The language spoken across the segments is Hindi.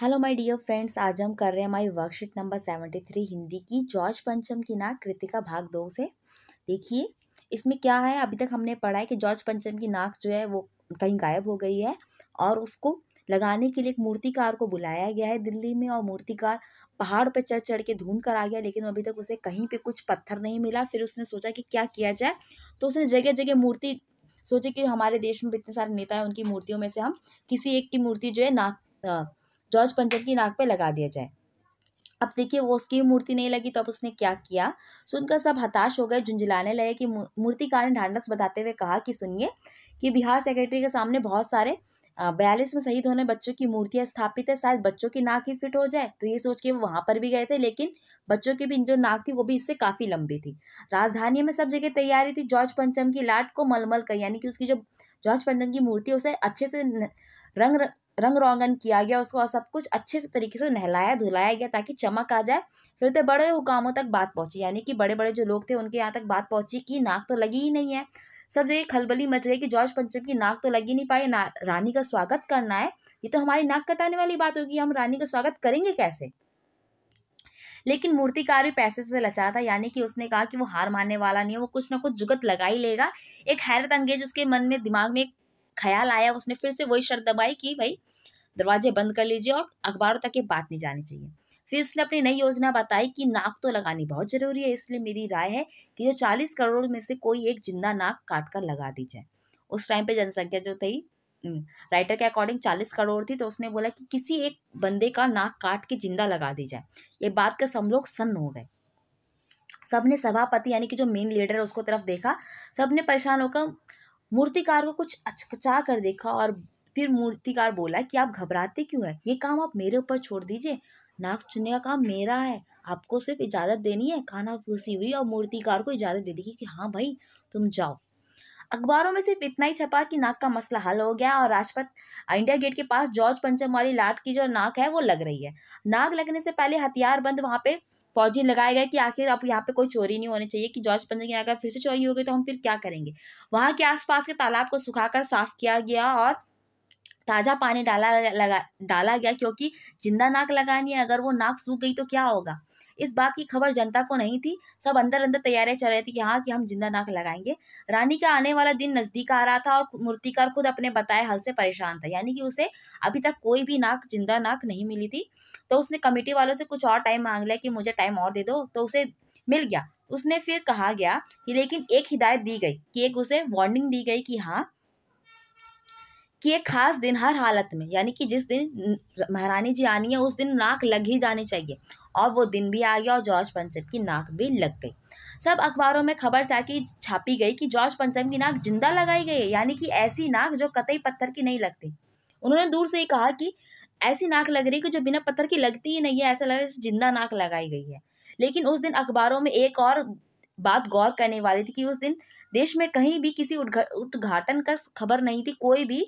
हेलो माय डियर फ्रेंड्स आज हम कर रहे हैं हमारी worksheet number seventy three Hindi की जॉर्ज पंचम की नाक कृतिका भाग दो से देखिए इसमें क्या है अभी तक हमने पढ़ा है कि जॉर्ज पंचम की नाक जो है वो कहीं गायब हो गई है और उसको लगाने के लिए एक मूर्तिकार को बुलाया गया है दिल्ली में और मूर्तिकार पहाड़ पर चढ़ चढ़ के ढूंढ कर आ गया लेकिन अभी तक उसे कहीं पर कुछ पत्थर नहीं मिला फिर उसने सोचा कि क्या किया जाए तो उसने जगह जगह मूर्ति सोचे कि हमारे देश में इतने सारे नेता हैं उनकी मूर्तियों में से हम किसी एक की मूर्ति जो है नाक जॉर्ज पंचम की नाक पे लगा दिया जाए अब देखिए वो उसकी मूर्ति नहीं लगी तो अब उसने क्या किया सुनकर सब हताश हो गए झुंझलाने लगे कि मूर्तिकार ने ढांडस बताते हुए कहा कि सुनिए कि बिहार सेक्रेटरी के सामने बहुत सारे बयालीस में शहीद होने बच्चों की मूर्तियां स्थापित है शायद बच्चों की नाक ही फिट हो जाए तो ये सोच के वो वहाँ पर भी गए थे लेकिन बच्चों की भी जो नाक थी वो भी इससे काफ़ी लंबी थी राजधानी में सब जगह तैयारी थी जॉर्ज पंचम की लाट को मलमल कर यानी कि उसकी जो जॉर्ज पंचम की मूर्ति उसे अच्छे से रंग रंग रोगन किया गया उसको और सब कुछ अच्छे से तरीके से नहलाया धुलाया गया ताकि चमक आ जाए फिर तो बड़े हुकामों तक बात पहुंची यानी कि बड़े बड़े जो लोग थे उनके यहाँ तक बात पहुंची कि नाक तो लगी ही नहीं है सब जगह खलबली मच गई कि जॉर्ज पंचम की नाक तो लगी नहीं पाई ना रानी का स्वागत करना है ये तो हमारी नाक कटाने वाली बात होगी हम रानी का स्वागत करेंगे कैसे लेकिन मूर्तिकार भी पैसे से लचा था यानी कि उसने कहा कि वो हार मानने वाला नहीं है वो कुछ ना कुछ जुगत लगा ही लेगा एक हैरत अंगेज उसके मन में दिमाग में एक ख्याल आया उसने फिर से वही शर्त दबाई कि भाई दरवाजे बंद कर लीजिए और अखबारों तक ये बात नहीं जानी चाहिए फिर उसने अपनी नई योजना बताई कि नाक तो लगानी बहुत ज़रूरी है इसलिए मेरी राय है कि जो चालीस करोड़ में से कोई एक जिंदा नाक काट कर लगा दी जाए उस टाइम पे जनसंख्या जो थी राइटर हम्म, के अकॉर्डिंग चालीस करोड़ थी तो उसने बोला कि किसी एक बंदे का नाक काट के जिंदा लगा दी जाए ये बात का सब लोग सन्न हो गए सबने सभापति यानी कि जो मेन लीडर है उसको तरफ देखा सबने परेशान होकर मूर्तिकार को कुछ अचकचा कर देखा और फिर मूर्तिकार बोला कि आप घबराते क्यों है ये काम आप मेरे ऊपर छोड़ दीजिए नाक चुनने का काम मेरा है आपको सिर्फ इजाज़त देनी है खाना फूसी हुई और मूर्तिकार को इजाज़त दे दी कि हाँ भाई तुम जाओ अखबारों में सिर्फ इतना ही छपा कि नाक का मसला हल हो गया और राजपथ इंडिया गेट के पास जॉर्ज पंचम वाली लाट की जो नाक है वो लग रही है नाक लगने से पहले हथियार बंद वहाँ पे फौजी लगाए गए कि आखिर अब यहाँ पे कोई चोरी नहीं होनी चाहिए कि जॉर्ज पंचम की अगर फिर से चोरी हो गई तो हम फिर क्या करेंगे वहाँ के आसपास के तालाब को सुखाकर साफ किया गया और ताज़ा पानी डाला लगा डाला गया क्योंकि जिंदा नाक लगानी है अगर वो नाक सूख गई तो क्या होगा इस बात की खबर जनता को नहीं थी सब अंदर अंदर तैयारियां चल रही थी कि हाँ कि हम जिंदा नाक लगाएंगे रानी का आने वाला दिन नज़दीक आ रहा था और मूर्तिकार खुद अपने बताए हल से परेशान था यानी कि उसे अभी तक कोई भी नाक जिंदा नाक नहीं मिली थी तो उसने कमेटी वालों से कुछ और टाइम मांग लिया कि मुझे टाइम और दे दो तो उसे मिल गया उसने फिर कहा गया कि लेकिन एक हिदायत दी गई कि एक उसे वार्निंग दी गई कि हाँ कि एक खास दिन हर हालत में यानी कि जिस दिन महारानी जी आनी है उस दिन नाक लग ही जानी चाहिए और वो दिन भी आ गया और जॉर्ज पंचम की नाक भी लग गई सब अखबारों में खबर छाकी छापी गई कि जॉर्ज पंचम की नाक जिंदा लगाई गई है यानी कि ऐसी नाक जो कतई पत्थर की नहीं लगती उन्होंने दूर से ही कहा कि ऐसी नाक लग रही कि जो बिना पत्थर की लगती ही नहीं है ऐसा लग रहा है जिंदा नाक लगाई गई है लेकिन उस दिन अखबारों में एक और बात गौर करने वाली थी कि उस दिन देश में कहीं भी किसी उद्घाटन का खबर नहीं थी कोई भी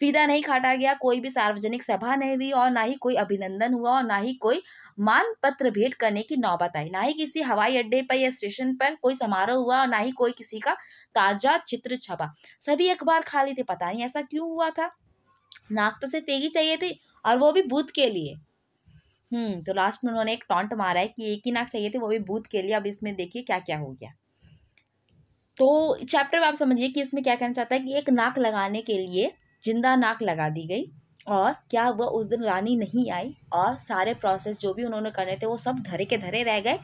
फीदा नहीं काटा गया कोई भी सार्वजनिक सभा नहीं हुई और ना ही कोई अभिनंदन हुआ और ना ही कोई मान पत्र भेंट करने की नौबत आई ना ही किसी हवाई अड्डे पर या स्टेशन पर कोई समारोह हुआ और ना ही कोई किसी का ताजा चित्र छपा सभी अखबार खाली थे पता नहीं ऐसा क्यों हुआ था नाक तो सिर्फ एक ही चाहिए थी और वो भी बूथ के लिए हम्म तो लास्ट में उन्होंने एक टॉन्ट मारा है कि एक ही नाक चाहिए थी वो भी बूथ के लिए अब इसमें देखिए क्या क्या हो गया तो चैप्टर में आप समझिए कि इसमें क्या कहना चाहता है कि एक नाक लगाने के लिए जिंदा नाक लगा दी गई और क्या हुआ उस दिन रानी नहीं आई और सारे प्रोसेस जो भी उन्होंने करने थे वो सब धरे के धरे रह गए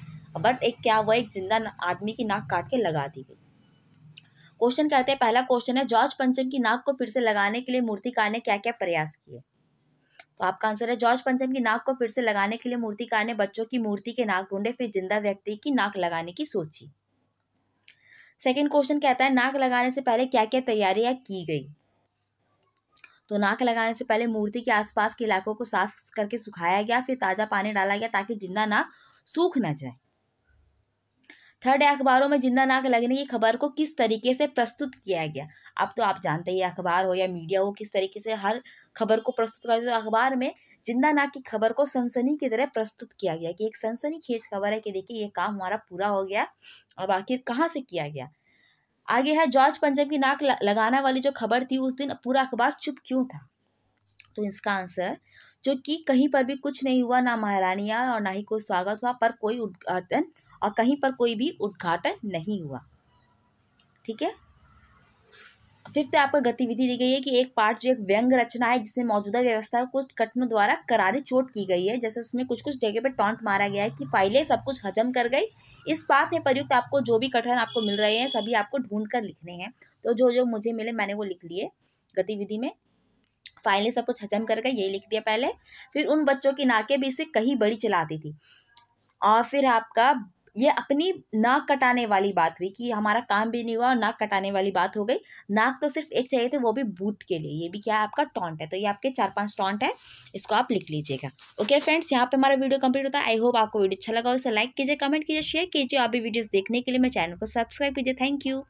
बट एक क्या हुआ एक जिंदा आदमी की नाक काट के लगा दी गई क्वेश्चन करते हैं पहला क्वेश्चन है जॉर्ज पंचम की नाक को फिर से लगाने के लिए मूर्तिकार ने क्या क्या प्रयास किए तो आपका आंसर है जॉर्ज पंचम की नाक को फिर से लगाने के लिए मूर्तिकार ने बच्चों की मूर्ति के नाक ढूंढे फिर जिंदा व्यक्ति की नाक लगाने की सोची सेकेंड क्वेश्चन कहता है नाक लगाने से पहले क्या क्या तैयारियां की गई तो नाक लगाने से पहले मूर्ति के आसपास के इलाकों को साफ करके सुखाया गया फिर ताज़ा पानी डाला गया ताकि जिंदा नाक सूख ना जाए थर्ड है अखबारों में जिंदा नाक लगने की खबर को किस तरीके से प्रस्तुत किया गया अब तो आप जानते ही अखबार हो या मीडिया हो किस तरीके से हर खबर को प्रस्तुत करते तो अखबार में जिंदा नाक की खबर को सनसनी की तरह प्रस्तुत किया गया कि एक सनसनी खेज खबर है कि देखिए ये काम हमारा पूरा हो गया और आखिर कहाँ से किया गया आगे है जॉर्ज पंजाब की नाक लगाना वाली जो खबर थी उस दिन पूरा अखबार चुप क्यों था तो इसका आंसर जो कि कहीं पर भी कुछ नहीं हुआ ना महारानिया और ना ही कोई स्वागत हुआ पर कोई उद्घाटन और कहीं पर कोई भी उद्घाटन नहीं हुआ ठीक है फिफ्थ तो आपको गतिविधि दी गई है कि एक पार्ट जो एक व्यंग रचना है जिसमें मौजूदा व्यवस्था को कुछ द्वारा करारी चोट की गई है जैसे उसमें कुछ कुछ जगह पर टॉन्ट मारा गया है कि फाइलें सब कुछ हजम कर गई इस पाठ में प्रयुक्त आपको जो भी कठिन आपको मिल रहे हैं सभी आपको ढूंढ कर लिखने हैं तो जो जो मुझे मिले मैंने वो लिख लिए गतिविधि में फाइनली सब कुछ हजम करके यही लिख दिया पहले फिर उन बच्चों की नाके भी इसे कहीं बड़ी चलाती थी और फिर आपका ये अपनी नाक कटाने वाली बात हुई कि हमारा काम भी नहीं हुआ और नाक कटाने वाली बात हो गई नाक तो सिर्फ एक चाहिए थे वो भी बूट के लिए ये भी क्या है आपका टॉन्ट है तो ये आपके चार पांच टॉन्ट है इसको आप लिख लीजिएगा ओके फ्रेंड्स यहाँ पे हमारा वीडियो कंप्लीट होता है आई होप आपको वीडियो अच्छा लगा उसे लाइक कीजिए कमेंट कीजिए शेयर कीजिए आप भी वीडियोज़ देखने के लिए मेरे चैनल को सब्सक्राइब कीजिए थैंक यू